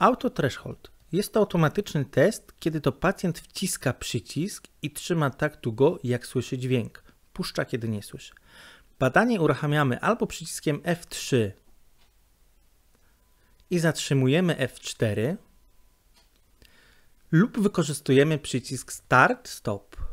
Auto threshold. Jest to automatyczny test, kiedy to pacjent wciska przycisk i trzyma tak długo, jak słyszy dźwięk. Puszcza, kiedy nie słyszy. Badanie uruchamiamy albo przyciskiem F3 i zatrzymujemy F4 lub wykorzystujemy przycisk Start Stop.